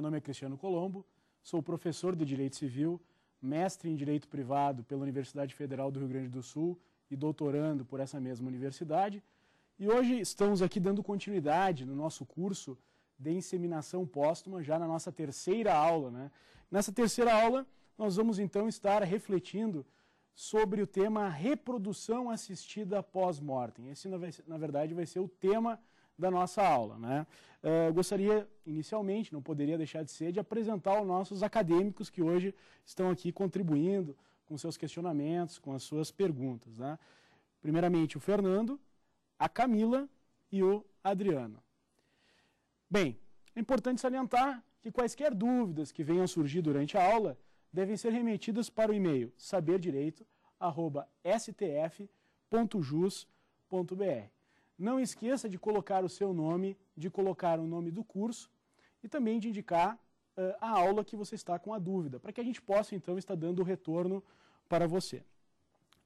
Meu nome é Cristiano Colombo, sou professor de Direito Civil, mestre em Direito Privado pela Universidade Federal do Rio Grande do Sul e doutorando por essa mesma universidade. E hoje estamos aqui dando continuidade no nosso curso de inseminação póstuma, já na nossa terceira aula. Né? Nessa terceira aula, nós vamos então estar refletindo sobre o tema reprodução assistida pós-mortem. Esse, na verdade, vai ser o tema da nossa aula. Né? Eh, eu gostaria, inicialmente, não poderia deixar de ser, de apresentar os nossos acadêmicos que hoje estão aqui contribuindo com seus questionamentos, com as suas perguntas. Né? Primeiramente, o Fernando, a Camila e o Adriano. Bem, é importante salientar que quaisquer dúvidas que venham a surgir durante a aula devem ser remetidas para o e-mail saberdireito.stf.jus.br. Não esqueça de colocar o seu nome, de colocar o nome do curso e também de indicar uh, a aula que você está com a dúvida, para que a gente possa então estar dando o retorno para você.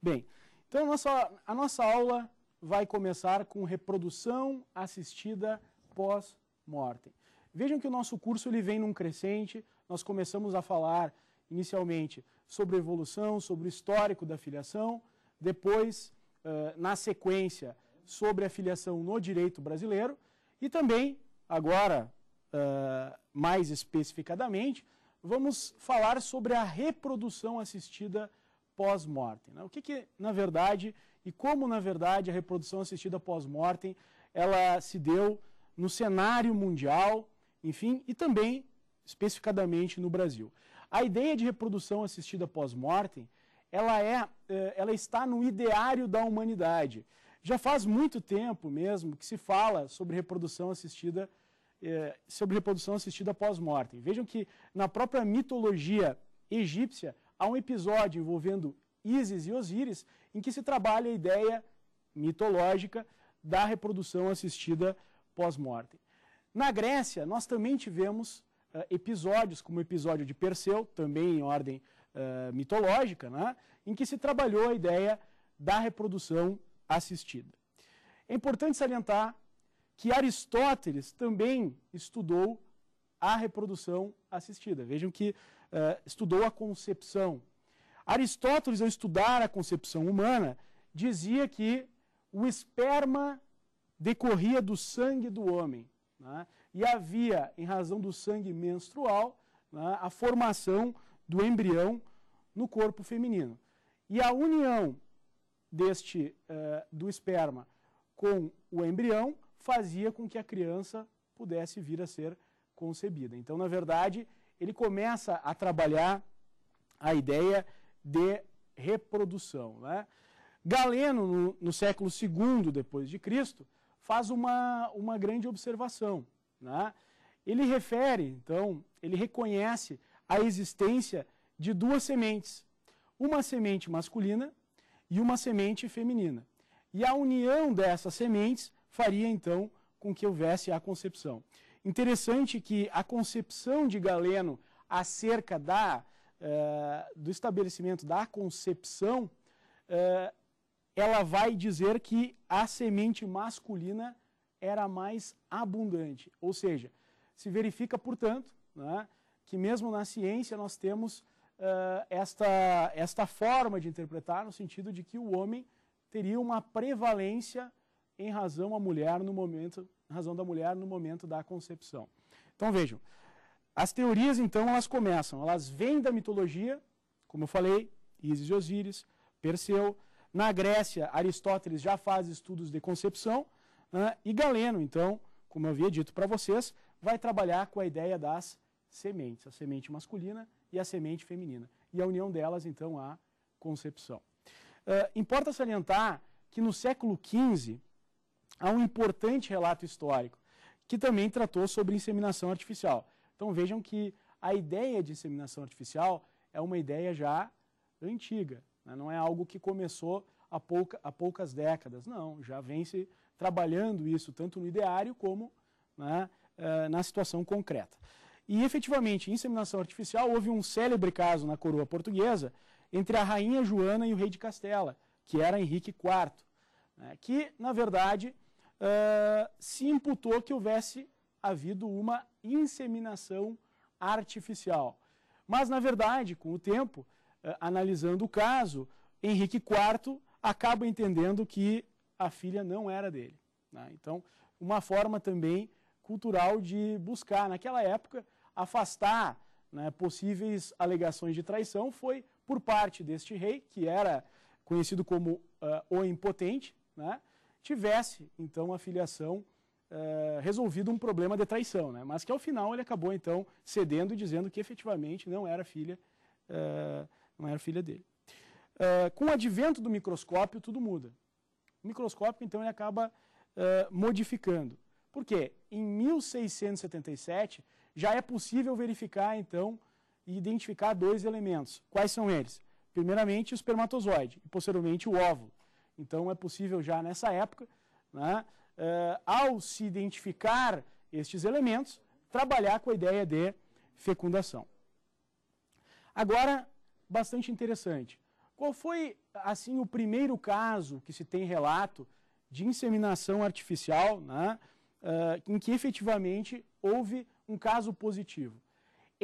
Bem, então a nossa, a nossa aula vai começar com reprodução assistida pós-mortem. Vejam que o nosso curso ele vem num crescente, nós começamos a falar inicialmente sobre evolução, sobre o histórico da filiação, depois, uh, na sequência, sobre a filiação no direito brasileiro e também, agora uh, mais especificadamente, vamos falar sobre a reprodução assistida pós-mortem. Né? O que, que, na verdade, e como, na verdade, a reprodução assistida pós-mortem ela se deu no cenário mundial, enfim, e também especificadamente no Brasil. A ideia de reprodução assistida pós-mortem, ela, é, eh, ela está no ideário da humanidade. Já faz muito tempo mesmo que se fala sobre reprodução assistida, eh, sobre reprodução assistida pós morte Vejam que na própria mitologia egípcia há um episódio envolvendo Ísis e Osíris em que se trabalha a ideia mitológica da reprodução assistida pós morte Na Grécia, nós também tivemos uh, episódios, como o episódio de Perseu, também em ordem uh, mitológica, né, em que se trabalhou a ideia da reprodução assistida. É importante salientar que Aristóteles também estudou a reprodução assistida. Vejam que uh, estudou a concepção. Aristóteles, ao estudar a concepção humana, dizia que o esperma decorria do sangue do homem. Né? E havia, em razão do sangue menstrual, né, a formação do embrião no corpo feminino. E a união deste uh, do esperma com o embrião fazia com que a criança pudesse vir a ser concebida. Então, na verdade, ele começa a trabalhar a ideia de reprodução. Né? Galeno, no, no século II depois de Cristo, faz uma, uma grande observação. Né? Ele refere, então, ele reconhece a existência de duas sementes, uma semente masculina e uma semente feminina. E a união dessas sementes faria então com que houvesse a concepção. Interessante que a concepção de Galeno acerca da, uh, do estabelecimento da concepção, uh, ela vai dizer que a semente masculina era mais abundante. Ou seja, se verifica, portanto, né, que mesmo na ciência nós temos uh, esta, esta forma de interpretar, no sentido de que o homem teria uma prevalência em razão à mulher no momento, razão da mulher no momento da concepção. Então vejam, as teorias então elas começam, elas vêm da mitologia, como eu falei, Isis e Osíris, Perseu. Na Grécia, Aristóteles já faz estudos de concepção né? e Galeno, então, como eu havia dito para vocês, vai trabalhar com a ideia das sementes, a semente masculina e a semente feminina. E a união delas, então, a concepção. Uh, importa salientar que no século XV há um importante relato histórico que também tratou sobre inseminação artificial. Então vejam que a ideia de inseminação artificial é uma ideia já antiga, né? não é algo que começou há, pouca, há poucas décadas, não, já vem se trabalhando isso tanto no ideário como né, eh, na situação concreta. E efetivamente, inseminação artificial, houve um célebre caso na coroa portuguesa entre a rainha Joana e o rei de Castela, que era Henrique IV, né, que, na verdade, uh, se imputou que houvesse havido uma inseminação artificial. Mas, na verdade, com o tempo, uh, analisando o caso, Henrique IV acaba entendendo que a filha não era dele. Né? Então, uma forma também cultural de buscar, naquela época, afastar né, possíveis alegações de traição foi por parte deste rei, que era conhecido como uh, o impotente, né, tivesse então a filiação uh, resolvido um problema de traição, né, mas que ao final ele acabou então cedendo e dizendo que efetivamente não era filha, uh, não era filha dele. com o advento do microscópio tudo muda. O microscópio então ele acaba modificando. Por quê? Em 1677 já é possível verificar, então, e identificar dois elementos. Quais são eles? Primeiramente, o espermatozoide e, posteriormente, o óvulo. Então, é possível já nessa época, né, uh, ao se identificar estes elementos, trabalhar com a ideia de fecundação. Agora, bastante interessante. Qual foi, assim, o primeiro caso que se tem relato de inseminação artificial, né, uh, em que efetivamente houve um caso positivo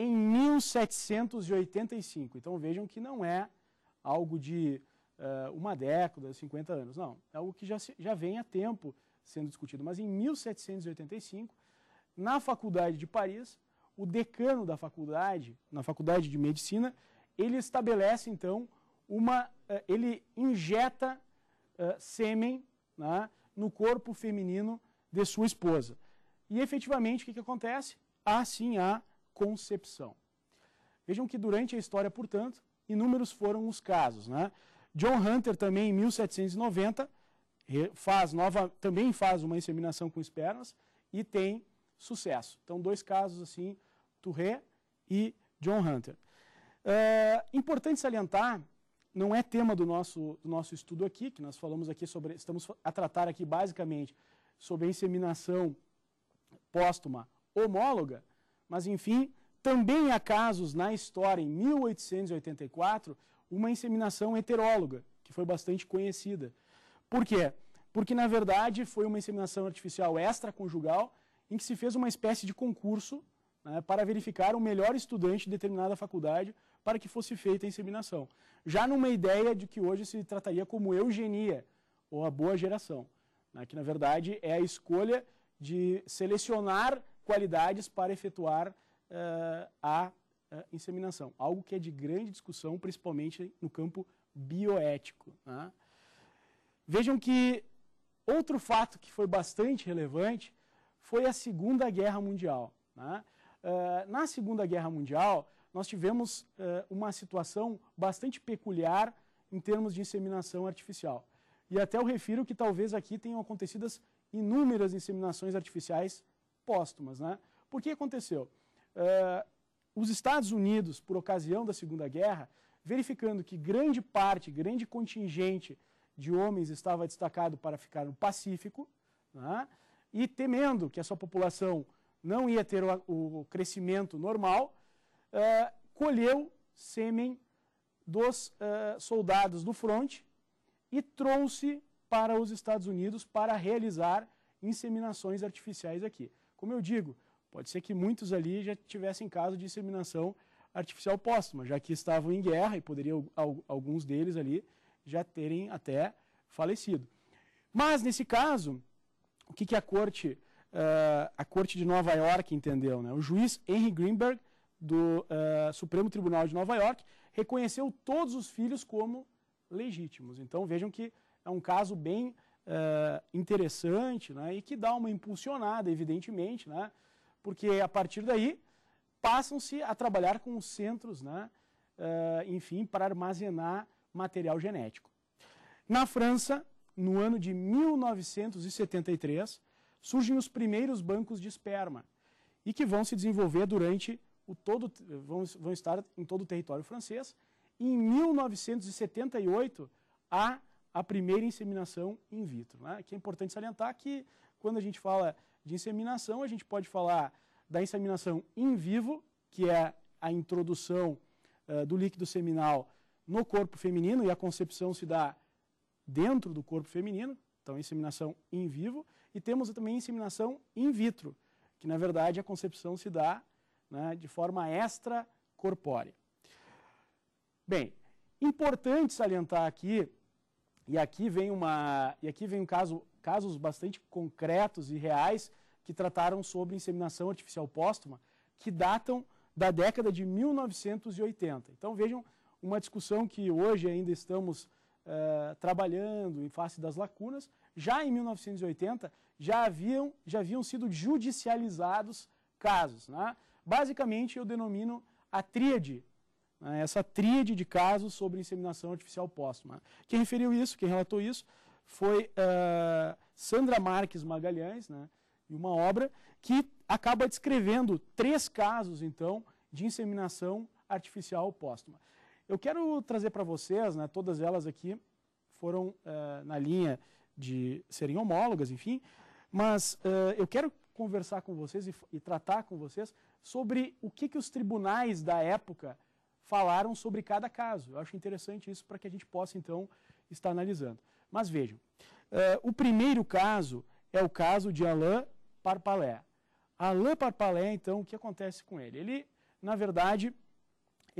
em 1785. Então vejam que não é algo de uh, uma década, 50 anos, não. É algo que já, já vem há tempo sendo discutido. Mas em 1785, na Faculdade de Paris, o decano da faculdade, na Faculdade de Medicina, ele estabelece então uma. Uh, ele injeta uh, sêmen né, no corpo feminino de sua esposa. E efetivamente o que, que acontece? há sim a concepção. Vejam que durante a história, portanto, inúmeros foram os casos. Né? John Hunter também, em 1790, faz nova, também faz uma inseminação com espermas e tem sucesso. Então, dois casos assim, Touré e John Hunter. É, importante salientar, não é tema do nosso, do nosso estudo aqui, que nós falamos aqui sobre, estamos a tratar aqui basicamente sobre a inseminação póstuma homóloga, mas enfim, também há casos na história, em 1884, uma inseminação heteróloga, que foi bastante conhecida. Por quê? Porque, na verdade, foi uma inseminação artificial extraconjugal em que se fez uma espécie de concurso né, para verificar o melhor estudante de determinada faculdade para que fosse feita a inseminação. Já numa ideia de que hoje se trataria como eugenia, ou a boa geração, né, que, na verdade, é a escolha de selecionar qualidades para efetuar uh, a uh, inseminação, algo que é de grande discussão, principalmente no campo bioético. Né? Vejam que outro fato que foi bastante relevante foi a Segunda Guerra Mundial. Né? Uh, na Segunda Guerra Mundial, nós tivemos uma situação bastante peculiar em termos de inseminação artificial. E até eu refiro que talvez aqui tenham acontecido inúmeras inseminações artificiais póstumas. Né? Por que aconteceu? Uh, os Estados Unidos, por ocasião da Segunda Guerra, verificando que grande parte, grande contingente de homens estava destacado para ficar no Pacífico, né? e temendo que a sua população não ia ter o, o crescimento normal, uh, colheu sêmen dos uh, soldados do fronte e trouxe para os Estados Unidos para realizar inseminações artificiais aqui. Como eu digo, pode ser que muitos ali já tivessem caso de inseminação artificial póstuma, já que estavam em guerra e poderiam alguns deles ali já terem até falecido. Mas, nesse caso, o que, que a corte uh, a corte de Nova York entendeu? Né? O juiz Henry Greenberg, do uh, Supremo Tribunal de Nova York, reconheceu todos os filhos como legítimos. Então, vejam que é um caso bem eh, interessante né, e que dá uma impulsionada, evidentemente, né, porque a partir daí passam-se a trabalhar com centros, né, eh, enfim, para armazenar material genético. Na França, no ano de 1973, surgem os primeiros bancos de esperma e que vão se desenvolver durante o todo, vão, vão estar em todo o território francês. Em 1978, a a primeira inseminação in vitro. Né? Que é importante salientar que quando a gente fala de inseminação, a gente pode falar da inseminação in vivo, que é a introdução uh, do líquido seminal no corpo feminino e a concepção se dá dentro do corpo feminino, então inseminação in vivo, e temos também inseminação in vitro, que na verdade a concepção se dá né, de forma extracorpórea. Bem, importante salientar aqui e aqui vem uma, e aqui vem um caso, casos bastante concretos e reais que trataram sobre inseminação artificial póstuma, que datam da década de 1980. Então vejam uma discussão que hoje ainda estamos uh, trabalhando em face das lacunas. Já em 1980 já haviam, já haviam sido judicializados casos. Né? Basicamente eu denomino a tríade né, essa tríade de casos sobre inseminação artificial póstuma. Quem referiu isso, quem relatou isso, foi uh, Sandra Marques Magalhães, né, e uma obra que acaba descrevendo três casos, então, de inseminação artificial póstuma. Eu quero trazer para vocês, né, todas elas aqui foram uh, na linha de serem homólogas, enfim, mas uh, eu quero conversar com vocês e, e, tratar com vocês sobre o que, que os tribunais da época falaram sobre cada caso. Eu acho interessante isso para que a gente possa, então, estar analisando. Mas vejam, uh, o primeiro caso é o caso de Alain Parpalé. Alain Parpalé, então, o que acontece com ele? Ele, na verdade,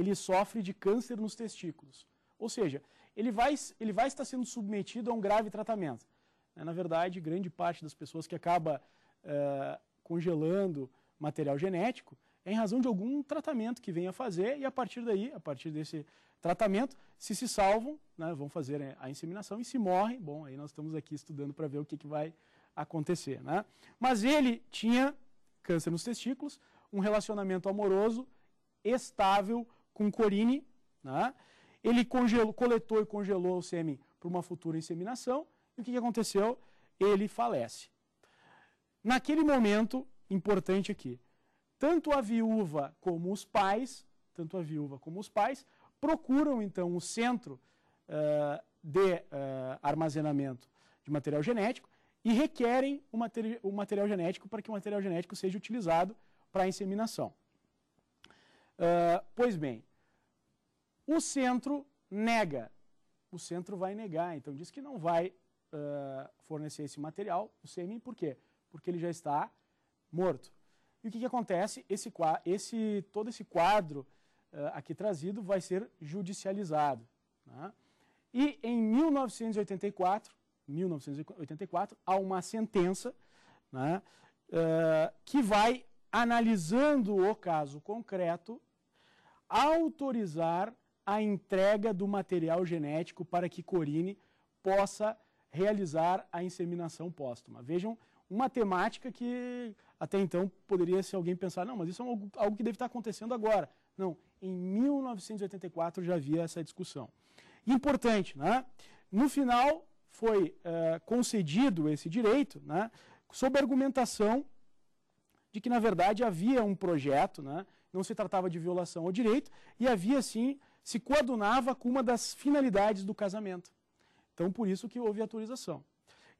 ele sofre de câncer nos testículos. Ou seja, ele vai, ele vai estar sendo submetido a um grave tratamento. É, na verdade, grande parte das pessoas que acaba uh, congelando material genético, em razão de algum tratamento que venha a fazer e a partir daí, a partir desse tratamento, se se salvam, né, vão fazer eh, a inseminação e se morrem, bom, aí nós estamos aqui estudando para ver o que, que vai acontecer. Né? Mas ele tinha câncer nos testículos, um relacionamento amoroso estável com Corine, né? ele congelou, coletou e congelou o sêmen para uma futura inseminação, e o que, que aconteceu? Ele falece. Naquele momento, importante aqui, tanto a viúva como os pais, tanto a viúva como os pais, procuram então o centro uh, de uh, armazenamento de material genético e requerem o, materi o material genético para que o material genético seja utilizado para a inseminação. Uh, pois bem, o centro nega, o centro vai negar, então diz que não vai fornecer esse material, o sêmen, por quê? Porque ele já está morto. E o que, que acontece? Esse, esse, todo esse quadro uh, aqui trazido vai ser judicializado. Né? E em 1984, 1984 há uma sentença né, uh, que vai, analisando o caso concreto, autorizar a entrega do material genético para que Corine possa realizar a inseminação póstuma. Vejam uma temática que até então, poderia se alguém pensar, não, mas isso é algo, algo que deve estar acontecendo agora. Não, em 1984 já havia essa discussão. Importante, né? No final, foi é, concedido esse direito, né? Sob argumentação de que, na verdade, havia um projeto, né? Não se tratava de violação ao direito e havia, sim, se coadunava com uma das finalidades do casamento. Então, por isso que houve autorização.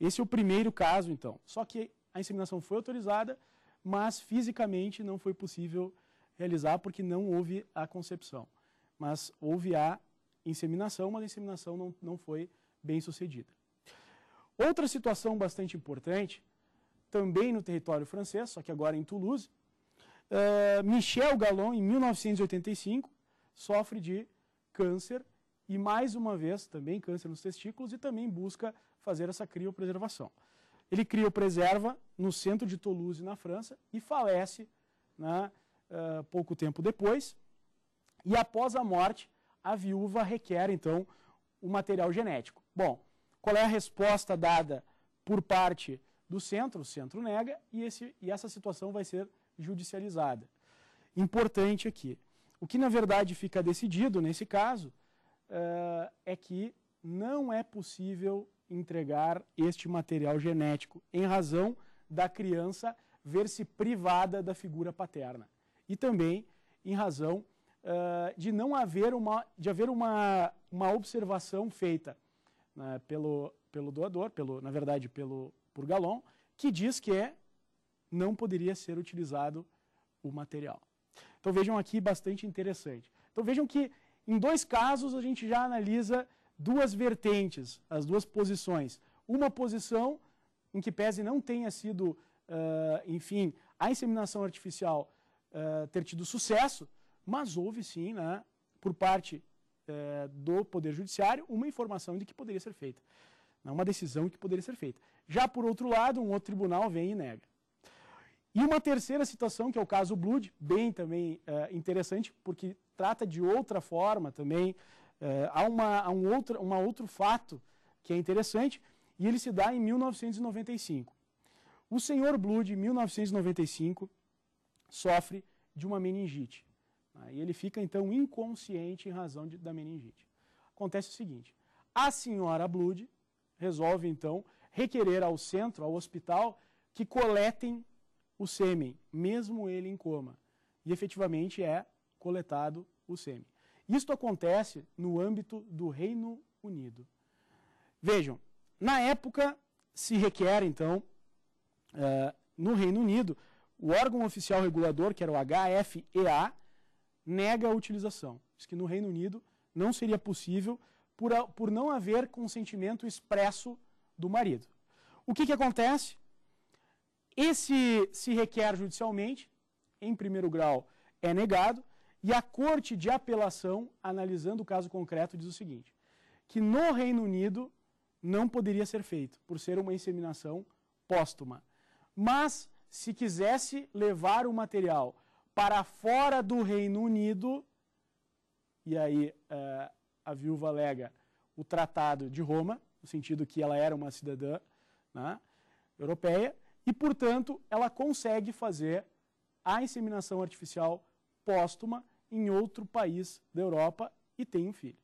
Esse é o primeiro caso, então. Só que a inseminação foi autorizada, mas fisicamente não foi possível realizar porque não houve a concepção. Mas houve a inseminação, mas a inseminação não, não foi bem sucedida. Outra situação bastante importante, também no território francês, só que agora em Toulouse, eh, Michel Galon, em 1985, sofre de câncer e mais uma vez também câncer nos testículos e também busca fazer essa criopreservação. Ele cria o Preserva no centro de Toulouse, na França, e falece né, uh, pouco tempo depois. E após a morte, a viúva requer, então, o material genético. Bom, qual é a resposta dada por parte do centro? O centro nega e, esse, e essa situação vai ser judicializada. Importante aqui. O que, na verdade, fica decidido nesse caso uh, é que não é possível entregar este material genético, em razão da criança ver-se privada da figura paterna. E também em razão uh, de não haver uma, de haver uma, uma observação feita né, pelo, pelo doador, pelo, na verdade pelo, por Galon, que diz que é, não poderia ser utilizado o material. Então vejam aqui bastante interessante. Então vejam que em dois casos a gente já analisa duas vertentes, as duas posições. Uma posição em que pese não tenha sido, uh, enfim, a inseminação artificial uh, ter tido sucesso, mas houve sim, né, por parte uh, do Poder Judiciário, uma informação de que poderia ser feita. Né, uma decisão que poderia ser feita. Já por outro lado, um outro tribunal vem e nega. E uma terceira situação, que é o caso Blood, bem também interessante, porque trata de outra forma também é, há uma, há um outro, uma outro fato que é interessante e ele se dá em 1995. O senhor Blood, em 1995, sofre de uma meningite. Né? E ele fica, então, inconsciente em razão de, da meningite. Acontece o seguinte, a senhora Blood resolve, então, requerer ao centro, ao hospital, que coletem o sêmen, mesmo ele em coma. E efetivamente é coletado o sêmen. Isto acontece no âmbito do Reino Unido. Vejam, na época se requer, então, uh, no Reino Unido, o órgão oficial regulador, que era o HFEA, nega a utilização. Diz que no Reino Unido não seria possível por, a, por não haver consentimento expresso do marido. O que, que acontece? Esse se requer judicialmente, em primeiro grau é negado, e a Corte de Apelação, analisando o caso concreto, diz o seguinte: que no Reino Unido não poderia ser feito, por ser uma inseminação póstuma. Mas, se quisesse levar o material para fora do Reino Unido, e aí uh, a viúva alega o Tratado de Roma, no sentido que ela era uma cidadã né, europeia, e, portanto, ela consegue fazer a inseminação artificial póstuma, em outro país da Europa e tem um filho.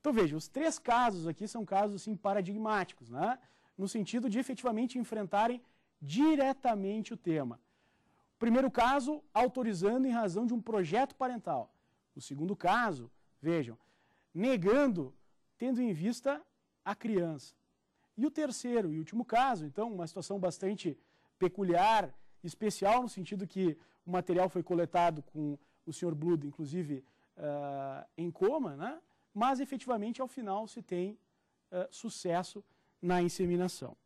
Então veja, os três casos aqui são casos assim, paradigmáticos, né? no sentido de efetivamente enfrentarem diretamente o tema. O primeiro caso, autorizando em razão de um projeto parental. O segundo caso, vejam, negando, tendo em vista a criança. E o terceiro e último caso, então, uma situação bastante peculiar, especial, no sentido que o material foi coletado com o senhor Blood, inclusive, uh, em coma, né? mas efetivamente ao final se tem uh, sucesso na inseminação.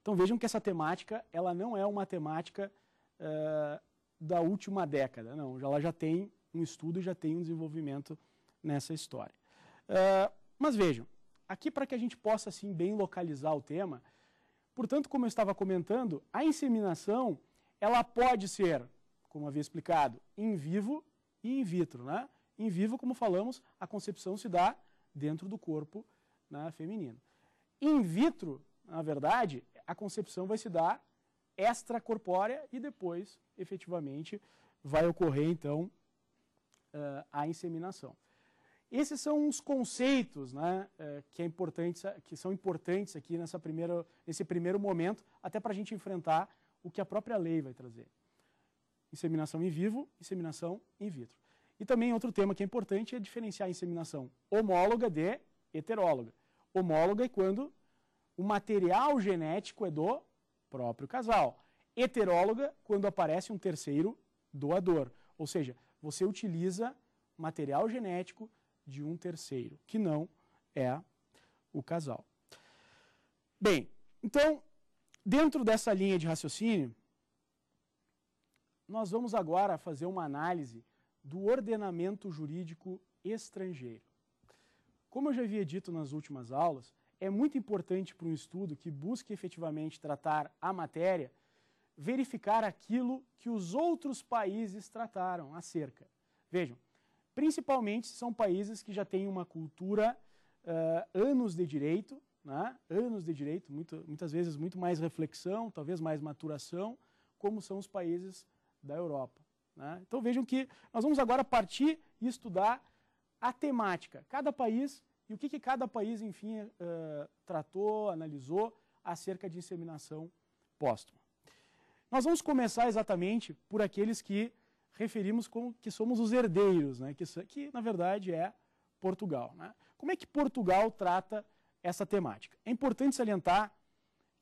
Então vejam que essa temática ela não é uma temática uh, da última década, não. Ela já tem um estudo e já tem um desenvolvimento nessa história. mas vejam, aqui para que a gente possa assim bem localizar o tema, portanto, como eu estava comentando, a inseminação ela pode ser como havia explicado, em vivo e in vitro. Né? Em vivo, como falamos, a concepção se dá dentro do corpo né, feminino. In vitro, na verdade, a concepção vai se dar extracorpórea e depois, efetivamente, vai ocorrer, então, eh, a inseminação. Esses são os conceitos né, eh, que, é importante, que são importantes aqui nessa primeira, nesse primeiro momento, até para a gente enfrentar o que a própria lei vai trazer inseminação em vivo, inseminação in vitro. E também outro tema que é importante é diferenciar a inseminação homóloga de heteróloga. Homóloga é quando o material genético é do próprio casal. Heteróloga, quando aparece um terceiro doador. Ou seja, você utiliza material genético de um terceiro, que não é o casal. Bem, então, dentro dessa linha de raciocínio, nós vamos agora fazer uma análise do ordenamento jurídico estrangeiro. Como eu já havia dito nas últimas aulas, é muito importante para um estudo que busque efetivamente tratar a matéria verificar aquilo que os outros países trataram acerca. Vejam, principalmente são países que já têm uma cultura, uh, anos de direito, né? anos de direito, muito, muitas vezes muito mais reflexão, talvez mais maturação, como são os países da Europa. Né? Então vejam que nós vamos agora partir e estudar a temática, cada país e o que, que cada país, enfim, uh, tratou, analisou acerca de inseminação póstuma. Nós vamos começar exatamente por aqueles que referimos como que somos os herdeiros, né? que, que na verdade é Portugal. Né? Como é que Portugal trata essa temática? É importante salientar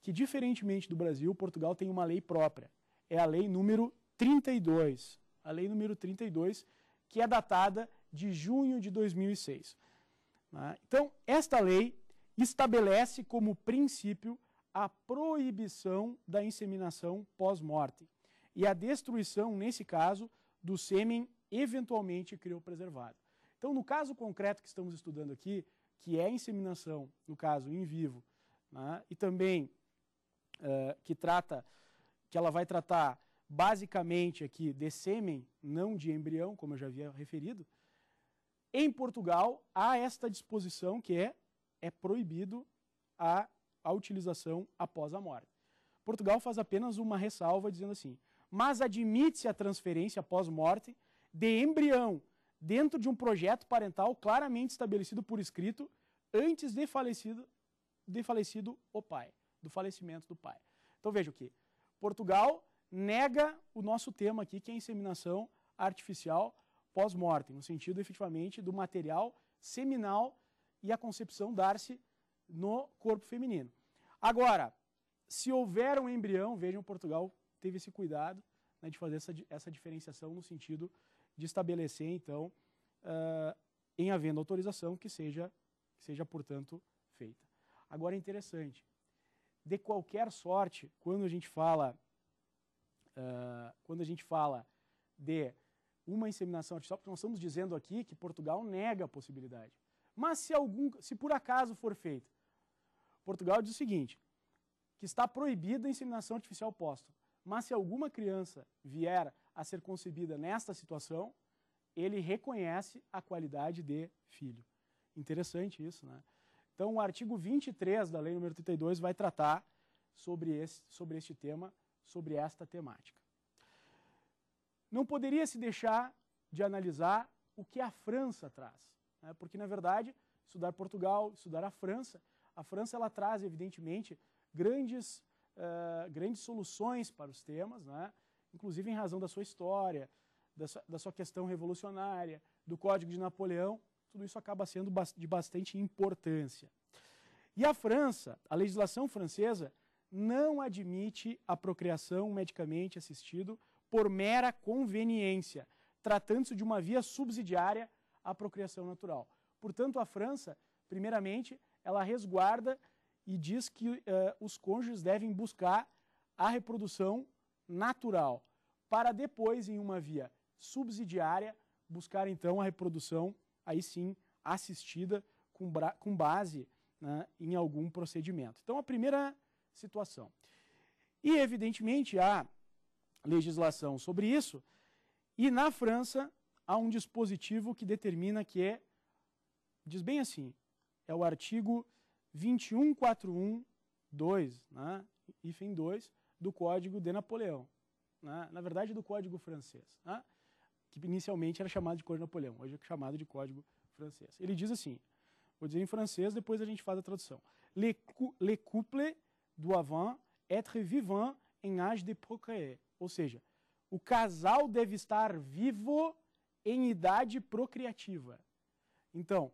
que, diferentemente do Brasil, Portugal tem uma lei própria. É a lei número 32, a lei número 32, que é datada de junho de 2006. Né? Então, esta lei estabelece como princípio a proibição da inseminação pós-morte e a destruição, nesse caso, do sêmen eventualmente criopreservado. Então, no caso concreto que estamos estudando aqui, que é a inseminação, no caso, em vivo, né, e também uh, que trata, que ela vai tratar basicamente aqui de sêmen, não de embrião, como eu já havia referido, em Portugal há esta disposição que é, é proibido a, a utilização após a morte. Portugal faz apenas uma ressalva dizendo assim, mas admite-se a transferência após morte de embrião dentro de um projeto parental claramente estabelecido por escrito antes de falecido, de falecido o pai, do falecimento do pai. Então veja o que Portugal nega o nosso tema aqui, que é a inseminação artificial pós morte no sentido efetivamente do material seminal e a concepção dar-se no corpo feminino. Agora, se houver um embrião, vejam, Portugal teve esse cuidado né, de fazer essa, essa diferenciação no sentido de estabelecer, então, uh, em havendo autorização, que seja, que seja, portanto, feita. Agora é interessante, de qualquer sorte, quando a gente fala Uh, quando a gente fala de uma inseminação artificial, porque nós estamos dizendo aqui que Portugal nega a possibilidade. Mas se, algum, se por acaso for feito, Portugal diz o seguinte, que está proibida a inseminação artificial póstuma, mas se alguma criança vier a ser concebida nesta situação, ele reconhece a qualidade de filho. Interessante isso, né? Então, o artigo 23 da lei número 32 vai tratar sobre, esse, sobre este tema sobre esta temática. Não poderia se deixar de analisar o que a França traz, né? porque, na verdade, estudar Portugal, estudar a França, a França ela traz, evidentemente, grandes, uh, grandes soluções para os temas, né? inclusive em razão da sua história, da sua, da sua questão revolucionária, do Código de Napoleão, tudo isso acaba sendo de bastante importância. E a França, a legislação francesa, não admite a procriação medicamente assistida por mera conveniência, tratando-se de uma via subsidiária à procriação natural. Portanto, a França, primeiramente, ela resguarda e diz que uh, os cônjuges devem buscar a reprodução natural, para depois, em uma via subsidiária, buscar então a reprodução, aí sim, assistida com, com base né, em algum procedimento. Então, a primeira situação. E, evidentemente, há legislação sobre isso, e na França há um dispositivo que determina que é, diz bem assim, é o artigo 2141.2, né, hífen 2, do Código de Napoleão, né, na verdade do Código Francês, né, que inicialmente era chamado de Código de Napoleão, hoje é chamado de Código Francês. Ele diz assim, vou dizer em francês, depois a gente faz a tradução. Le, le couple do Avan, être vivant em âge de procreer. Ou seja, o casal deve estar vivo em idade procriativa. Então,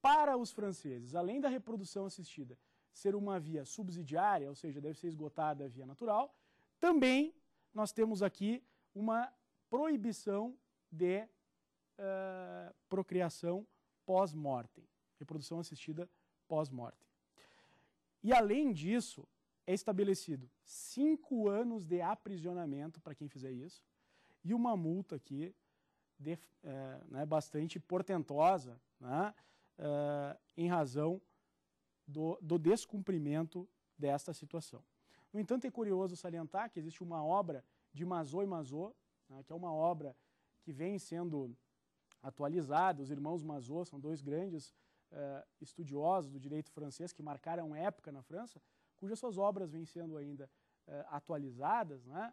para os franceses, além da reprodução assistida ser uma via subsidiária, ou seja, deve ser esgotada a via natural, também nós temos aqui uma proibição de uh, procriação pós morte reprodução assistida pós morte E além disso, é estabelecido cinco anos de aprisionamento para quem fizer isso e uma multa aqui de, é, né, bastante portentosa né, é, em razão do, do descumprimento desta situação. No entanto, é curioso salientar que existe uma obra de Mazô e Mazô, né, que é uma obra que vem sendo atualizada. Os irmãos Mazô são dois grandes é, estudiosos do direito francês que marcaram época na França cujas suas obras vêm sendo ainda eh, atualizadas. Né?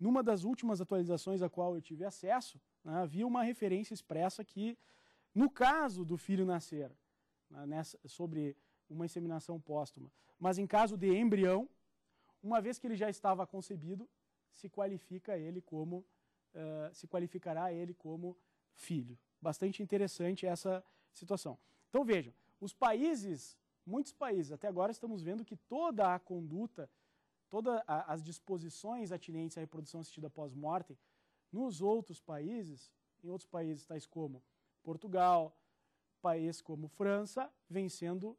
Numa das últimas atualizações a qual eu tive acesso, né, havia uma referência expressa que, no caso do filho nascer, né, nessa, sobre uma inseminação póstuma, mas em caso de embrião, uma vez que ele já estava concebido, se qualifica ele como uh, se qualificará ele como filho. Bastante interessante essa situação. Então vejam, os países muitos países. Até agora estamos vendo que toda a conduta, todas as disposições atinentes à reprodução assistida pós-morte, nos outros países, em outros países tais como Portugal, países como França, vem sendo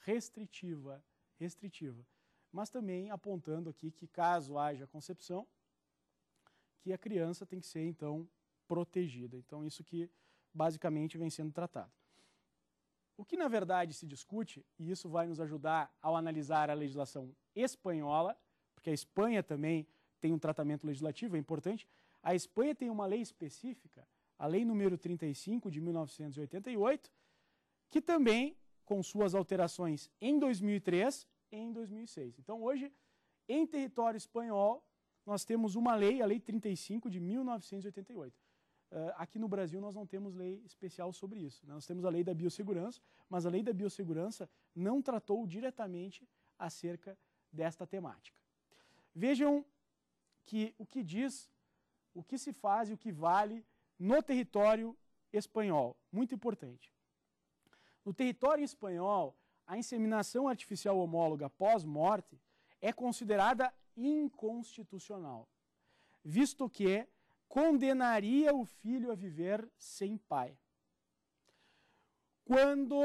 restritiva, restritiva. Mas também apontando aqui que caso haja concepção, que a criança tem que ser então protegida. Então isso que basicamente vem sendo tratado. O que, na verdade, se discute, e isso vai nos ajudar ao analisar a legislação espanhola, porque a Espanha também tem um tratamento legislativo, é importante. A Espanha tem uma lei específica, a Lei número 35 de 1988, que também, com suas alterações em 2003 e em 2006. Então, hoje, em território espanhol, nós temos uma lei, a Lei 35 de 1988. Eh, aqui no Brasil nós não temos lei especial sobre isso. Né? Nós temos a lei da biossegurança, mas a lei da biossegurança não tratou diretamente acerca desta temática. Vejam que o que diz, o que se faz e o que vale no território espanhol, muito importante. No território espanhol, a inseminação artificial homóloga pós-morte é considerada inconstitucional, visto que condenaria o filho a viver sem pai. Quando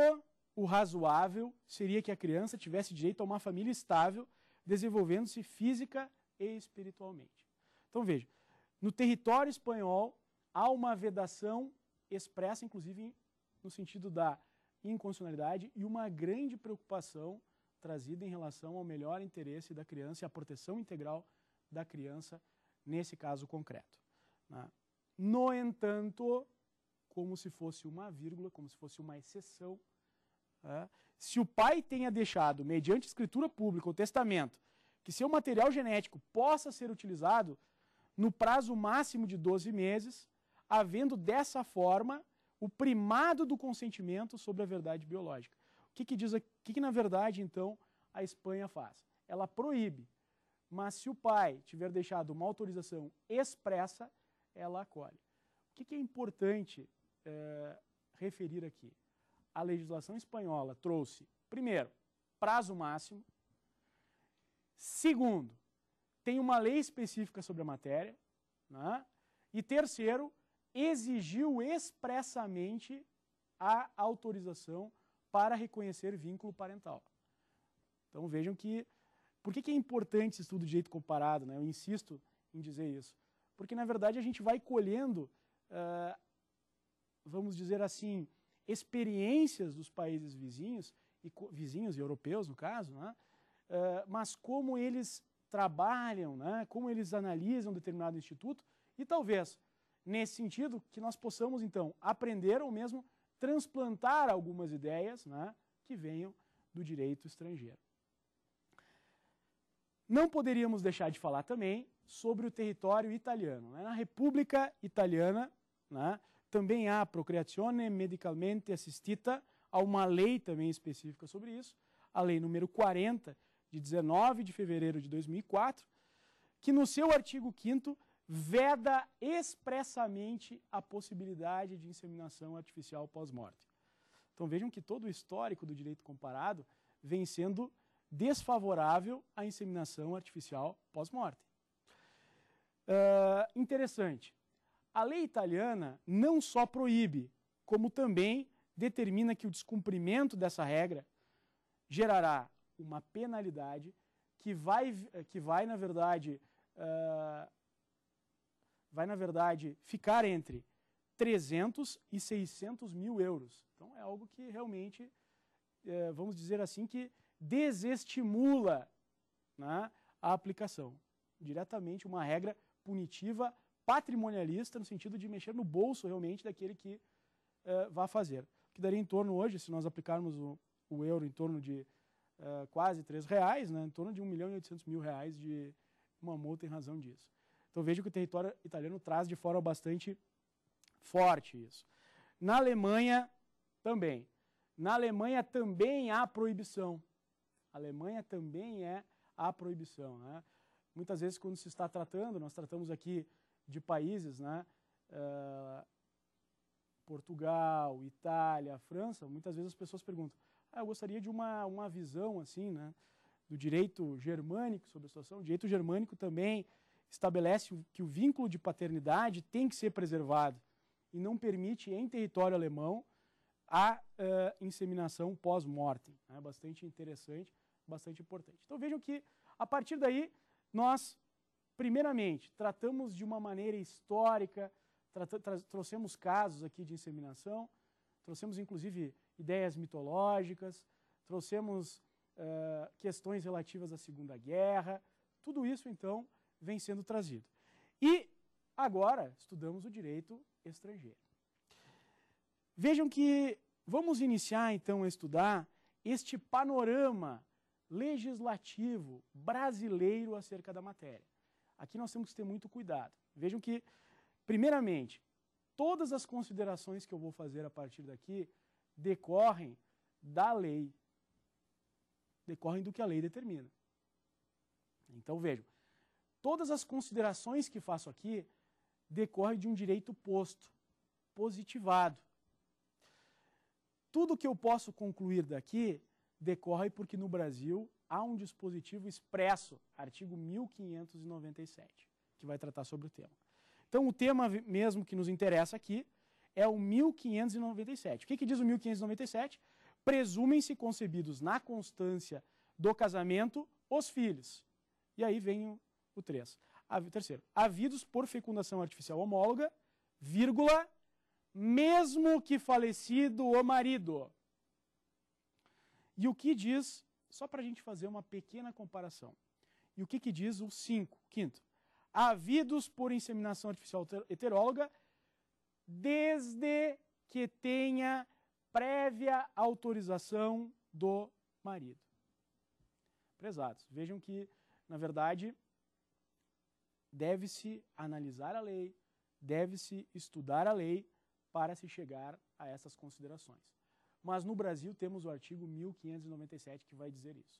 o razoável seria que a criança tivesse direito a uma família estável, desenvolvendo-se física e espiritualmente. Então veja, no território espanhol há uma vedação expressa, inclusive no sentido da inconstitucionalidade, e uma grande preocupação trazida em relação ao melhor interesse da criança e à proteção integral da criança nesse caso concreto. Né? No entanto, como se fosse uma vírgula, como se fosse uma exceção, né? se o pai tenha deixado, mediante escritura pública ou testamento, que seu material genético possa ser utilizado no prazo máximo de 12 meses, havendo dessa forma o primado do consentimento sobre a verdade biológica. O que, que diz aqui, que na verdade então a Espanha faz? Ela proíbe, mas se o pai tiver deixado uma autorização expressa, ela acolhe. O que, que é importante é, referir aqui? A legislação espanhola trouxe, primeiro, prazo máximo. Segundo, tem uma lei específica sobre a matéria. Né? E terceiro, exigiu expressamente a autorização para reconhecer vínculo parental. Então vejam que. Por que, que é importante esse estudo de direito comparado? Né? Eu insisto em dizer isso. Porque, na verdade, a gente vai colhendo, uh, vamos dizer assim, experiências dos países vizinhos, e vizinhos e europeus, no caso, né? uh, mas como eles trabalham, né? como eles analisam determinado instituto, e talvez, nesse sentido, que nós possamos, então, aprender ou mesmo transplantar algumas ideias né? que venham do direito estrangeiro. Não poderíamos deixar de falar também sobre o território italiano. Né? Na República Italiana né, também há procreazione medicalmente assistita, há uma lei também específica sobre isso, a lei número 40, de 19 de fevereiro de 2004, que no seu artigo 5 veda expressamente a possibilidade de inseminação artificial pós-morte. Então vejam que todo o histórico do direito comparado vem sendo desfavorável à inseminação artificial pós-morte uh, interessante. A lei italiana não só proíbe, como também determina que o descumprimento dessa regra gerará uma penalidade que vai, que vai na verdade, uh, vai na verdade ficar entre 300 e 600 mil euros. Então é algo que realmente, uh, vamos dizer assim, que desestimula né, a aplicação. Diretamente uma regra punitiva patrimonialista, no sentido de mexer no bolso realmente daquele que uh, vá fazer. Que daria em torno hoje, se nós aplicarmos o, o euro em torno de eh, quase 3 reais, né, em torno de 1 milhão e 800 mil reais de uma multa em razão disso. Então veja que o território italiano traz de fora bastante forte isso. Na Alemanha também. Na Alemanha também há proibição. A Alemanha também é a proibição. Né? muitas vezes quando se está tratando, nós tratamos aqui de países, né, uh, Portugal, Itália, França, muitas vezes as pessoas perguntam, ah, eu gostaria de uma, uma visão assim, né, do direito germânico sobre a situação. O direito germânico também estabelece que o vínculo de paternidade tem que ser preservado e não permite em território alemão a uh, inseminação pós-mortem. É bastante interessante, bastante importante. Então vejam que, a partir daí, nós, primeiramente, tratamos de uma maneira histórica, trouxemos casos aqui de inseminação, trouxemos inclusive ideias mitológicas, trouxemos uh, questões relativas à Segunda Guerra, tudo isso então vem sendo trazido. E agora estudamos o direito estrangeiro. Vejam que vamos iniciar então a estudar este panorama legislativo brasileiro acerca da matéria. Aqui nós temos que ter muito cuidado. Vejam que, primeiramente, todas as considerações que eu vou fazer a partir daqui decorrem da lei, decorrem do que a lei determina. Então vejam, todas as considerações que faço aqui decorrem de um direito posto, positivado. Tudo que eu posso concluir daqui decorre porque no Brasil há um dispositivo expresso, artigo 1597, que vai tratar sobre o tema. Então, o tema mesmo que nos interessa aqui é o 1597. O que, que diz o 1597? Presumem-se concebidos na constância do casamento os filhos. E aí vem o, o Terceiro, havidos por fecundação artificial homóloga, vírgula, mesmo que falecido o marido. E o que diz, só para a gente fazer uma pequena comparação, e o que, que diz o 5, quinto? Havidos por inseminação artificial heteróloga, desde que tenha prévia autorização do marido. Prezados, vejam que, na verdade, deve-se analisar a lei, deve-se estudar a lei para se chegar a essas considerações mas no Brasil temos o artigo 1597 que vai dizer isso.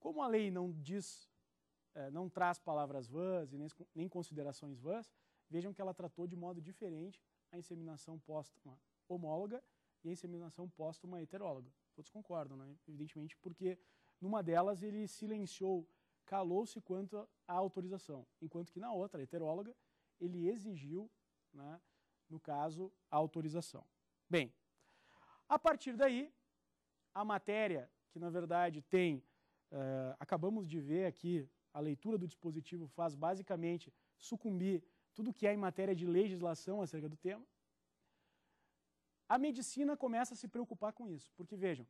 Como a lei não diz, eh, não traz palavras vãs e nem considerações vãs, vejam que ela tratou de modo diferente a inseminação póstuma homóloga e a inseminação póstuma heteróloga. Todos concordam, né? evidentemente, porque numa delas ele silenciou, calou-se quanto à autorização, enquanto que na outra, heteróloga, ele exigiu, né, no caso, a autorização. Bem, a partir daí, a matéria, que na verdade tem, uh, acabamos de ver aqui, a leitura do dispositivo faz basicamente sucumbir tudo que é em matéria de legislação acerca do tema. A medicina começa a se preocupar com isso, porque vejam,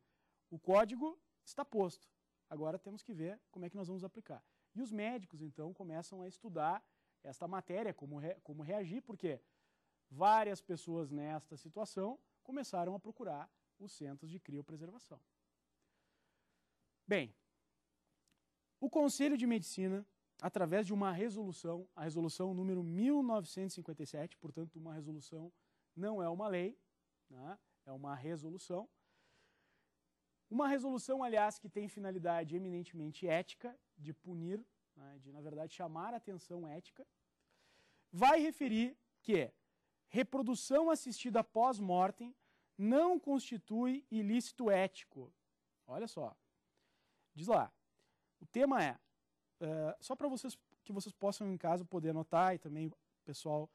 o código está posto, agora temos que ver como é que nós vamos aplicar. E os médicos, então, começam a estudar esta matéria, como, re, como reagir, porque várias pessoas nesta situação começaram a procurar os centros de criopreservação. Bem, o Conselho de Medicina, através de uma resolução, a resolução número 1957, portanto, uma resolução não é uma lei, né, é uma resolução. Uma resolução, aliás, que tem finalidade eminentemente ética, de punir, né, de, na verdade, chamar a atenção ética, vai referir que reprodução assistida pós-mortem não constitui ilícito ético. Olha só. Diz lá. O tema é, uh, só para vocês que vocês possam em casa poder anotar e também o pessoal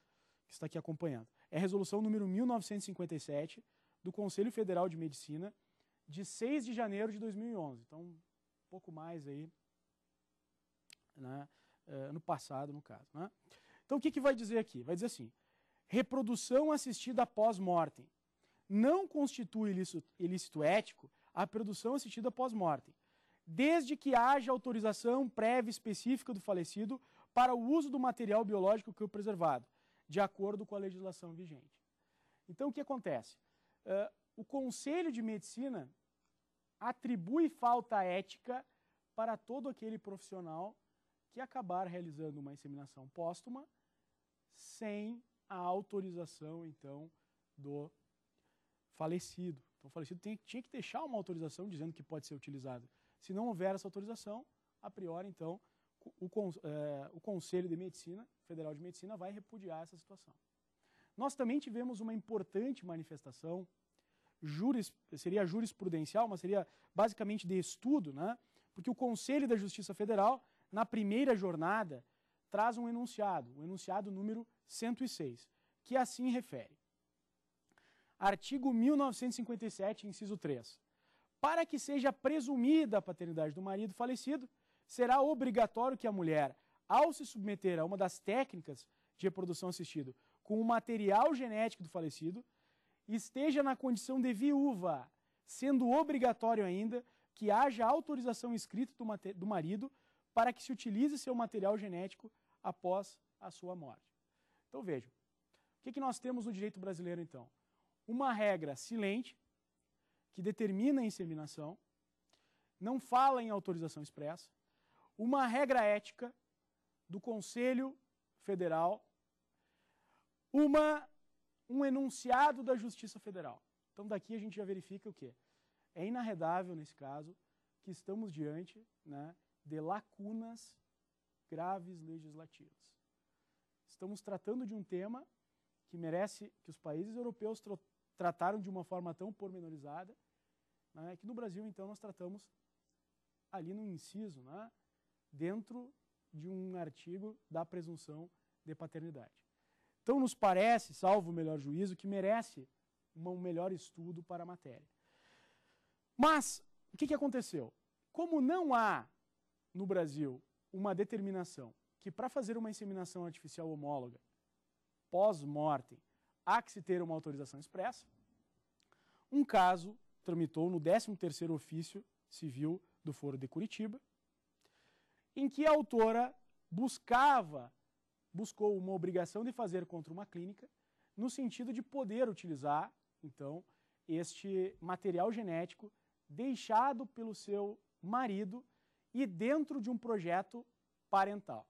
que está aqui acompanhando. É a resolução número 1957 do Conselho Federal de Medicina de 6 de janeiro de 2011. Então, um pouco mais aí, né, uh, no passado, no caso. Né? Então, o que, que vai dizer aqui? Vai dizer assim, reprodução assistida após mortem. Não constitui ilícito, ilícito ético a produção assistida após mortem, desde que haja autorização prévia específica do falecido para o uso do material biológico que o preservado, de acordo com a legislação vigente. Então, o que acontece? Uh, o Conselho de Medicina atribui falta ética para todo aquele profissional que acabar realizando uma inseminação póstuma sem a autorização, então, do falecido. Então, o falecido tem, tinha que deixar uma autorização dizendo que pode ser utilizado. Se não houver essa autorização, a priori, então, o, é, o Conselho de Medicina, Federal de Medicina, vai repudiar essa situação. Nós também tivemos uma importante manifestação, juris, seria jurisprudencial, mas seria basicamente de estudo, né? porque o Conselho da Justiça Federal, na primeira jornada, traz um enunciado, o enunciado número 106, que assim refere. Artigo 1957, inciso 3. Para que seja presumida a paternidade do marido falecido, será obrigatório que a mulher, ao se submeter a uma das técnicas de reprodução assistida com o material genético do falecido, esteja na condição de viúva, sendo obrigatório ainda que haja autorização escrita do, do marido para que se utilize seu material genético após a sua morte. Então vejam, o que, que nós temos no direito brasileiro então? Uma regra silente, que determina a inseminação, não fala em autorização expressa, uma regra ética do Conselho Federal, uma, um enunciado da Justiça Federal. Então daqui a gente já verifica o quê? É inarredável nesse caso que estamos diante né, de lacunas graves legislativas estamos tratando de um tema que merece que os países europeus tr trataram de uma forma tão pormenorizada, né, que no Brasil, então, nós tratamos ali no inciso, né, dentro de um artigo da presunção de paternidade. Então, nos parece, salvo o melhor juízo, que merece um melhor estudo para a matéria. Mas, o que, que aconteceu? Como não há no Brasil uma determinação que para fazer uma inseminação artificial homóloga pós morte há que se ter uma autorização expressa. Um caso tramitou no 13º ofício civil do Foro de Curitiba, em que a autora buscava, buscou uma obrigação de fazer contra uma clínica, no sentido de poder utilizar, então, este material genético deixado pelo seu marido e dentro de um projeto parental.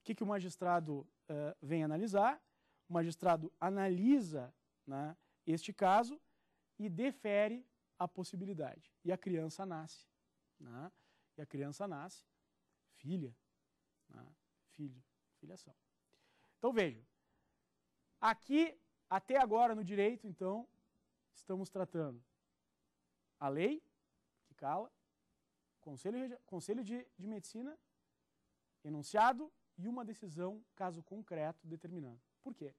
O que, que o magistrado uh, vem analisar? O magistrado analisa né, este caso e defere a possibilidade. E a criança nasce. Né? E a criança nasce filha. Né? Filho, filiação. Então vejam, aqui, até agora no direito, então, estamos tratando a lei, que cala, conselho, conselho de, de medicina, enunciado, e uma decisão, caso concreto, determinando. Por quê?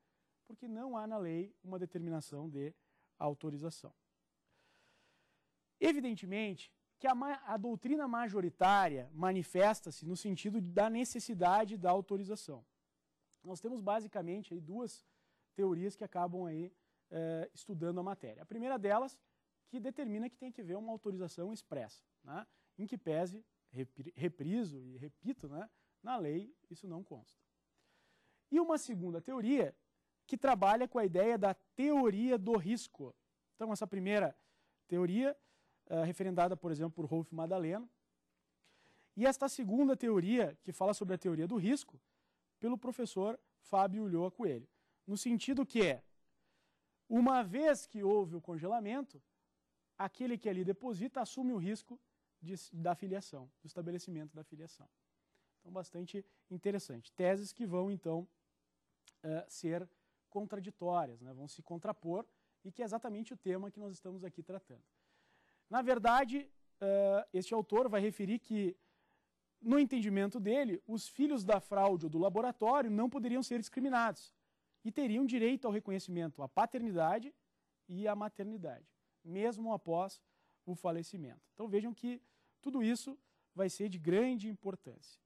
Porque não há na lei uma determinação de autorização. Evidentemente que a, a doutrina majoritária manifesta-se no sentido da necessidade da autorização. Nós temos basicamente aí duas teorias que acabam aí eh, estudando a matéria. A primeira delas, que determina que tem que haver uma autorização expressa, né? em que pese, repriso e repito, né? Na lei, isso não consta. E uma segunda teoria que trabalha com a ideia da teoria do risco. Então, essa primeira teoria, uh, referendada, por exemplo, por Rolf Madaleno, e esta segunda teoria, que fala sobre a teoria do risco, pelo professor Fábio Ulloa Coelho. No sentido que, é, uma vez que houve o congelamento, aquele que ali deposita assume o risco de, da filiação, do estabelecimento da filiação. Então, bastante interessante. Teses que vão, então, uh, ser contraditórias, né? vão se contrapor, e que é exatamente o tema que nós estamos aqui tratando. Na verdade, uh, este autor vai referir que, no entendimento dele, os filhos da fraude ou do laboratório não poderiam ser discriminados e teriam direito ao reconhecimento à paternidade e à maternidade, mesmo após o falecimento. Então vejam que tudo isso vai ser de grande importância.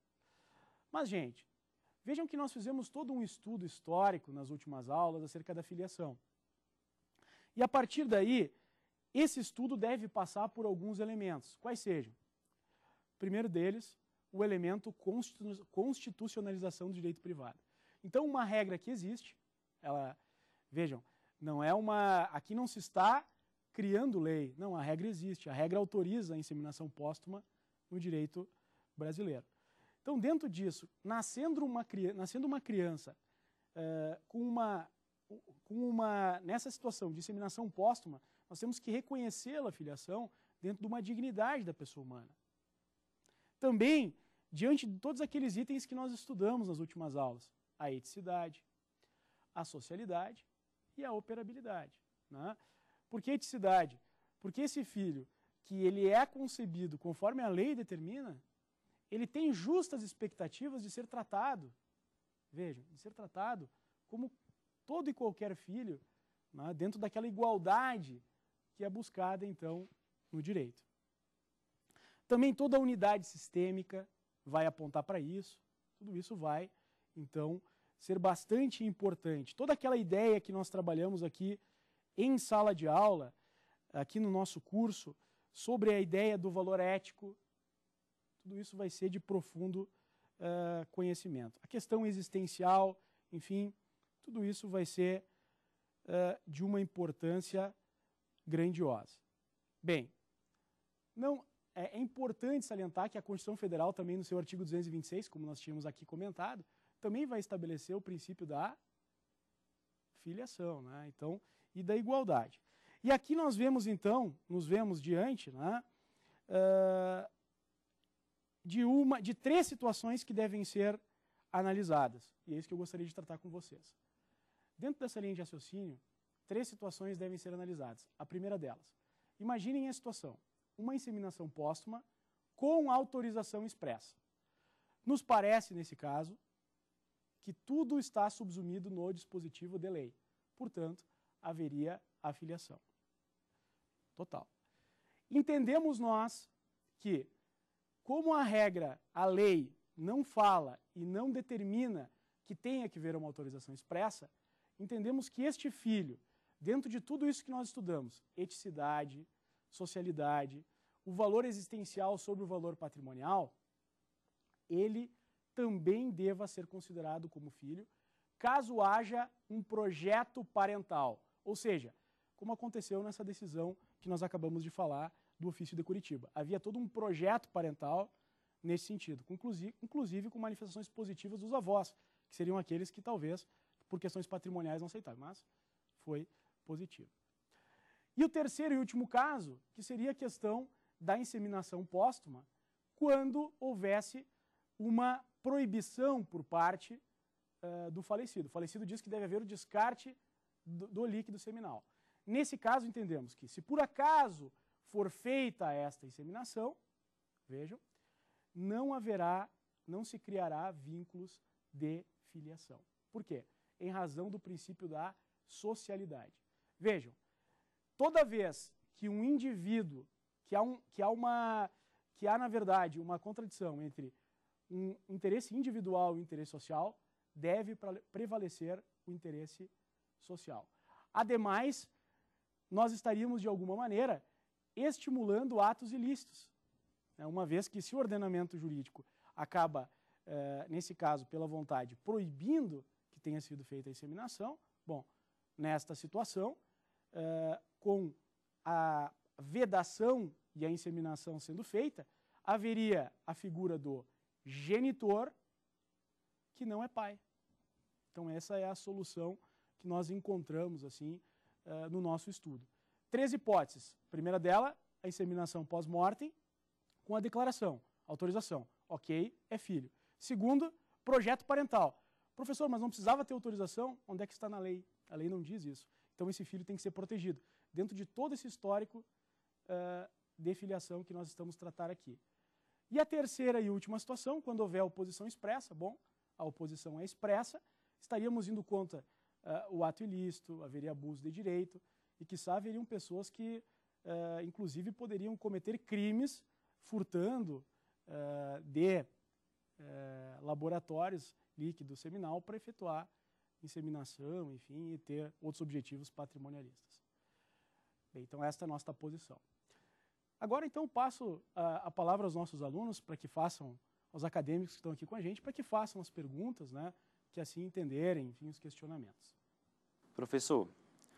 Mas, gente, vejam que nós fizemos todo um estudo histórico nas últimas aulas acerca da filiação. E a partir daí, esse estudo deve passar por alguns elementos. Quais sejam? primeiro deles, o elemento constitucionalização do direito privado. Então, uma regra que existe, ela, vejam, não é uma, aqui não se está criando lei, não, a regra existe, a regra autoriza a inseminação póstuma no direito brasileiro. Então, dentro disso, nascendo uma, nascendo uma criança uh, com uma, com uma, nessa situação de inseminação póstuma, nós temos que reconhecê-la, filiação, dentro de uma dignidade da pessoa humana. Também, diante de todos aqueles itens que nós estudamos nas últimas aulas, a eticidade, a socialidade e a operabilidade. Né? Por que eticidade? Porque esse filho, que ele é concebido conforme a lei determina, ele tem justas expectativas de ser tratado, vejam, de ser tratado como todo e qualquer filho, né, dentro daquela igualdade que é buscada, então, no direito. Também toda a unidade sistêmica vai apontar para isso, tudo isso vai, então, ser bastante importante. Toda aquela ideia que nós trabalhamos aqui em sala de aula, aqui no nosso curso, sobre a ideia do valor ético, tudo isso vai ser de profundo uh, conhecimento. A questão existencial, enfim, tudo isso vai ser uh, de uma importância grandiosa. Bem, não é, é importante salientar que a Constituição Federal também no seu artigo 226, como nós tínhamos aqui comentado, também vai estabelecer o princípio da filiação, né? Então, e da igualdade. E aqui nós vemos então, nos vemos diante, né, uh, de uma de três situações que devem ser analisadas. E é isso que eu gostaria de tratar com vocês. Dentro dessa linha de raciocínio, três situações devem ser analisadas. A primeira delas, imaginem a situação: uma inseminação póstuma com autorização expressa. Nos parece, nesse caso, que tudo está subsumido no dispositivo de lei. Portanto, haveria afiliação. Total. Entendemos nós que como a regra, a lei, não fala e não determina que tenha que ver uma autorização expressa, entendemos que este filho, dentro de tudo isso que nós estudamos, eticidade, socialidade, o valor existencial sobre o valor patrimonial, ele também deva ser considerado como filho, caso haja um projeto parental. Ou seja, como aconteceu nessa decisão que nós acabamos de falar do ofício de Curitiba. Havia todo um projeto parental nesse sentido, inclusive, com manifestações positivas dos avós, que seriam aqueles que talvez, por questões patrimoniais, não aceitavam, mas foi positivo. E o terceiro e último caso, que seria a questão da inseminação póstuma, quando houvesse uma proibição por parte uh, do falecido. O falecido diz que deve haver o descarte do, do líquido seminal. Nesse caso, entendemos que, se por acaso for feita esta inseminação, vejam, não haverá, não se criará vínculos de filiação. Por quê? Em razão do princípio da socialidade. Vejam, toda vez que um indivíduo, que há, um, que há uma, que há na verdade uma contradição entre um interesse individual e um interesse social, deve prevalecer o interesse social. Ademais, nós estaríamos de alguma maneira estimulando atos ilícitos. É, uma vez que se o ordenamento jurídico acaba, é, nesse caso, pela vontade, proibindo que tenha sido feita a inseminação, bom, nesta situação, é, com a vedação e a inseminação sendo feita, haveria a figura do genitor, que não é pai. Então essa é a solução que nós encontramos assim no nosso estudo três hipóteses. A primeira dela, a inseminação pós-mortem com a declaração, autorização. Ok, é filho. Segundo, projeto parental. Professor, mas não precisava ter autorização? Onde é que está na lei? A lei não diz isso. Então esse filho tem que ser protegido. Dentro de todo esse histórico uh, de filiação que nós estamos tratar aqui. E a terceira e última situação, quando houver oposição expressa, bom, a oposição é expressa, estaríamos indo contra uh, o ato ilícito, haveria abuso de direito, e, quiçá, haveriam pessoas que, uh, inclusive, poderiam cometer crimes furtando uh, de uh, laboratórios líquido seminal para efetuar inseminação, enfim, e ter outros objetivos patrimonialistas. Bem, então, esta é a nossa posição. Agora, então, passo a, a palavra aos nossos alunos para que façam, aos acadêmicos que estão aqui com a gente, para que façam as perguntas, né, que assim entenderem, enfim, os questionamentos. Professor,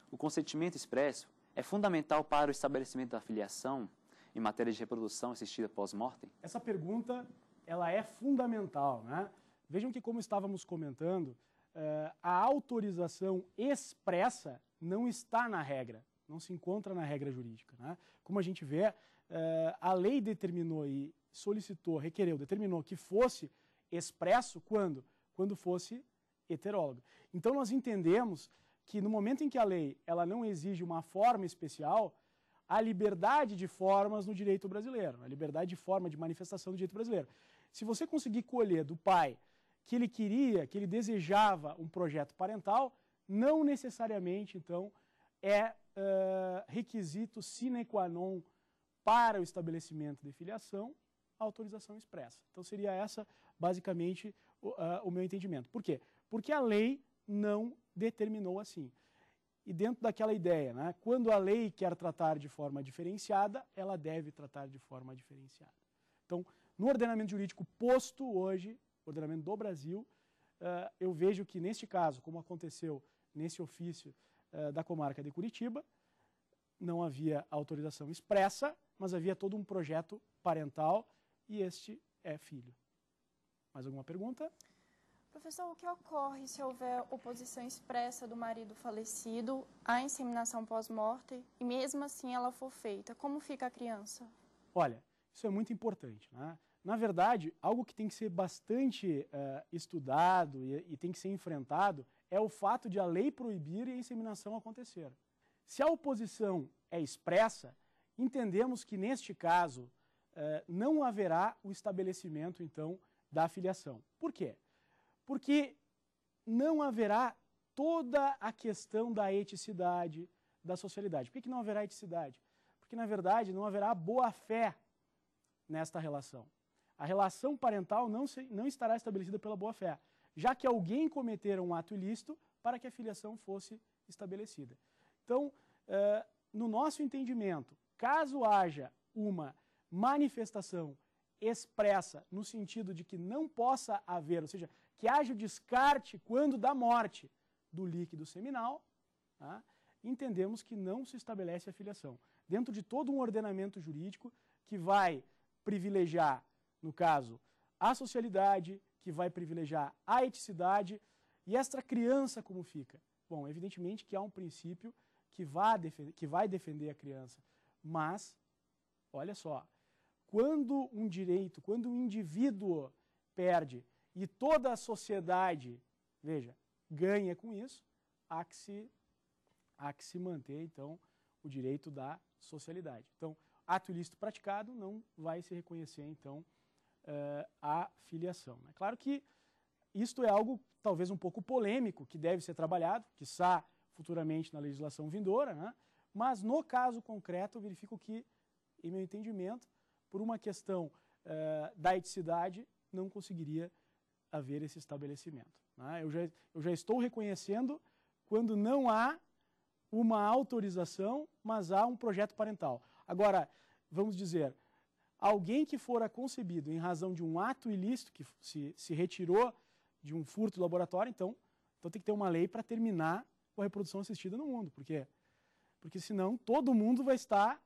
o consentimento expresso é fundamental para o estabelecimento da filiação em matéria de reprodução assistida pós-mortem? Essa pergunta ela é fundamental. Né? Vejam que, como estávamos comentando, eh, a autorização expressa não está na regra, não se encontra na regra jurídica. Né? Como a gente vê, eh, a lei determinou e solicitou, requereu, determinou que fosse expresso quando? Quando fosse heterólogo. Então, nós entendemos que no momento em que a lei ela não exige uma forma especial, a liberdade de formas no direito brasileiro, a liberdade de forma de manifestação do direito brasileiro. Se você conseguir colher do pai que ele queria, que ele desejava um projeto parental, não necessariamente, então, é uh, requisito sine qua non para o estabelecimento de filiação a autorização expressa. Então seria essa, basicamente, o, uh, o meu entendimento. Por quê? Porque a lei não determinou assim. E dentro daquela ideia, né, quando a lei quer tratar de forma diferenciada, ela deve tratar de forma diferenciada. Então, no ordenamento jurídico posto hoje, ordenamento do Brasil, uh, eu vejo que neste caso, como aconteceu nesse ofício uh, da comarca de Curitiba, não havia autorização expressa, mas havia todo um projeto parental e este é filho. Mais alguma pergunta? Professor, o que ocorre se houver oposição expressa do marido falecido à inseminação pós-morte e mesmo assim ela for feita? Como fica a criança? Olha, isso é muito importante. Né? Na verdade, algo que tem que ser bastante uh, estudado e, e tem que ser enfrentado é o fato de a lei proibir e a inseminação acontecer. Se a oposição é expressa, entendemos que neste caso uh, não haverá o estabelecimento, então, da afiliação. Por quê? porque não haverá toda a questão da eticidade da socialidade. Por que, não haverá eticidade? Porque, na verdade, não haverá boa-fé nesta relação. A relação parental não, se, não estará estabelecida pela boa-fé, já que alguém cometera um ato ilícito para que a filiação fosse estabelecida. Então, uh, no nosso entendimento, caso haja uma manifestação expressa no sentido de que não possa haver, ou seja, que haja o descarte quando da morte do líquido seminal, tá? entendemos que não se estabelece a filiação. Dentro de todo um ordenamento jurídico que vai privilegiar, no caso, a socialidade, que vai privilegiar a eticidade, e esta criança como fica? Bom, evidentemente que há um princípio que, vai que vai defender a criança, mas, olha só, quando um direito, quando um indivíduo perde e toda a sociedade, veja, ganha com isso, há que se, há que se manter, então, o direito da socialidade. Então, ato ilícito praticado não vai se reconhecer, então, eh, a filiação. É claro que isto é algo talvez um pouco polêmico, que deve ser trabalhado, quiçá futuramente na legislação vindoura, né? mas no caso concreto eu verifico que, em meu entendimento, por uma questão uh, da eticidade, não conseguiria haver esse estabelecimento. Né? Eu, já, eu já estou reconhecendo quando não há uma autorização, mas há um projeto parental. Agora, vamos dizer, alguém que fora concebido em razão de um ato ilícito, que se, se retirou de um furto laboratório, então, então tem que ter uma lei para terminar com a reprodução assistida no mundo. Por quê? Porque senão todo mundo vai estar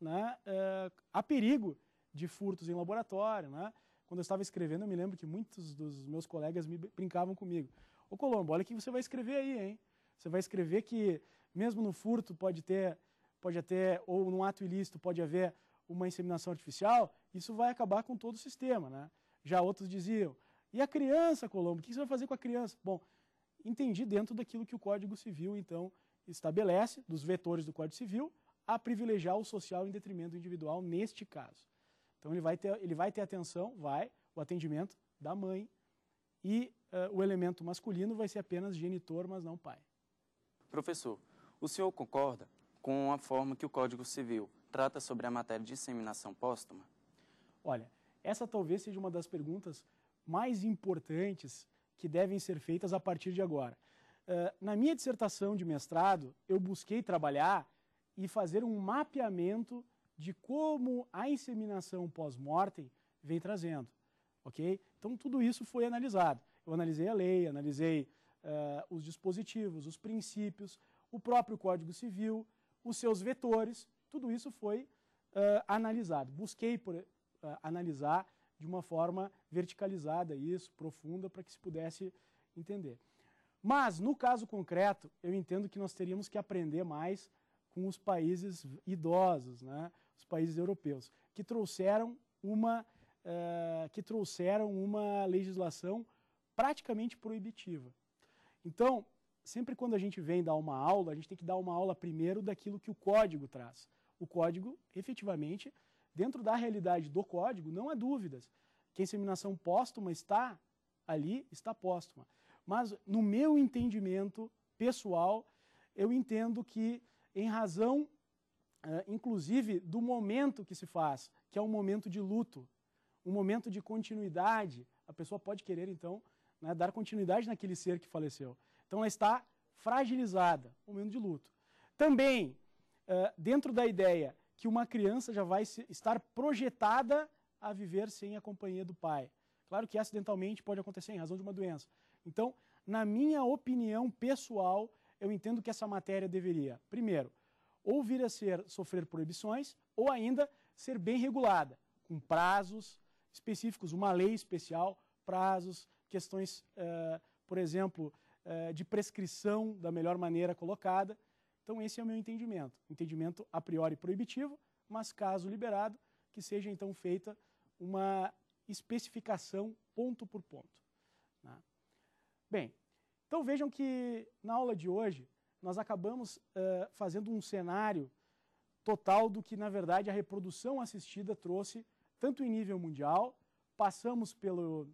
né, uh, a perigo de furtos em laboratório, né? quando eu estava escrevendo, eu me lembro que muitos dos meus colegas me brincavam comigo. Ô Colombo, olha o que você vai escrever aí, hein? Você vai escrever que mesmo no furto pode ter, pode até, ou num ato ilícito pode haver uma inseminação artificial, isso vai acabar com todo o sistema, né? Já outros diziam, e a criança, Colombo, o que você vai fazer com a criança? Bom, entendi dentro daquilo que o Código Civil, então, estabelece, dos vetores do Código Civil, a privilegiar o social em detrimento do individual neste caso. Então ele vai ter, ele vai ter atenção, vai, o atendimento da mãe e uh, o elemento masculino vai ser apenas genitor, mas não pai. Professor, o senhor concorda com a forma que o Código Civil trata sobre a matéria de inseminação póstuma? Olha, essa talvez seja uma das perguntas mais importantes que devem ser feitas a partir de agora. Uh, na minha dissertação de mestrado, eu busquei trabalhar e fazer um mapeamento de como a inseminação pós-mortem vem trazendo, ok? Então tudo isso foi analisado. Eu analisei a lei, analisei uh, os dispositivos, os princípios, o próprio Código Civil, os seus vetores, tudo isso foi uh, analisado. Busquei por, uh, analisar de uma forma verticalizada isso, profunda, para que se pudesse entender. Mas, no caso concreto, eu entendo que nós teríamos que aprender mais com os países idosos, né? os países europeus, que trouxeram uma, uh, que trouxeram uma legislação praticamente proibitiva. Então, sempre quando a gente vem dar uma aula, a gente tem que dar uma aula primeiro daquilo que o código traz. O código, efetivamente, dentro da realidade do código, não há dúvidas que a inseminação póstuma está ali, está póstuma. Mas, no meu entendimento pessoal, eu entendo que, em razão ah, inclusive do momento que se faz, que é um momento de luto, um momento de continuidade. A pessoa pode querer, então, né, dar continuidade naquele ser que faleceu. Então, ela está fragilizada, momento de luto. Também, ah, dentro da ideia que uma criança já vai estar projetada a viver sem a companhia do pai. Claro que acidentalmente pode acontecer em razão de uma doença. Então, na minha opinião pessoal, eu entendo que essa matéria deveria, primeiro, ou vir a ser, sofrer proibições, ou ainda ser bem regulada, com prazos específicos, uma lei especial, prazos, questões, uh, por exemplo, uh, de prescrição da melhor maneira colocada. Então, esse é o meu entendimento. Entendimento a priori proibitivo, mas caso liberado, que seja então feita uma especificação ponto por ponto. Né? Bem, então vejam que na aula de hoje nós acabamos uh, fazendo um cenário total do que, na verdade, a reprodução assistida trouxe, tanto em nível mundial, passamos pelo,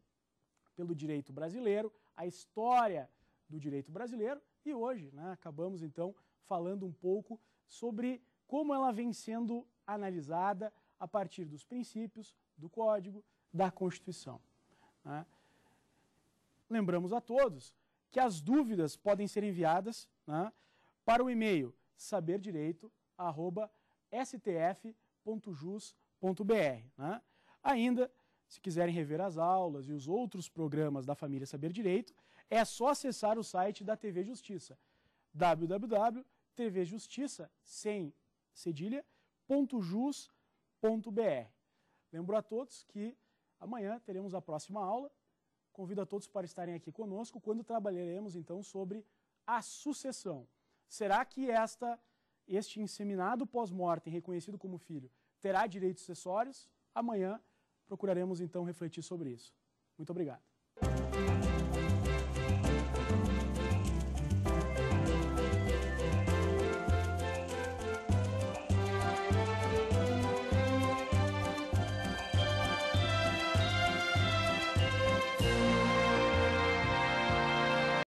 pelo direito brasileiro, a história do direito brasileiro e hoje né, acabamos, então, falando um pouco sobre como ela vem sendo analisada a partir dos princípios, do Código, da Constituição. Né. Lembramos a todos que as dúvidas podem ser enviadas né, para o e-mail saberdireito.stf.jus.br. Né. Ainda, se quiserem rever as aulas e os outros programas da família Saber Direito, é só acessar o site da TV Justiça, www.tvjustiça, sem cedilha.jus.br. Lembro a todos que amanhã teremos a próxima aula. Convido a todos para estarem aqui conosco, quando trabalharemos então sobre a sucessão. Será que esta, este inseminado pós-mortem, reconhecido como filho, terá direitos sucessórios? Amanhã procuraremos então refletir sobre isso. Muito obrigado.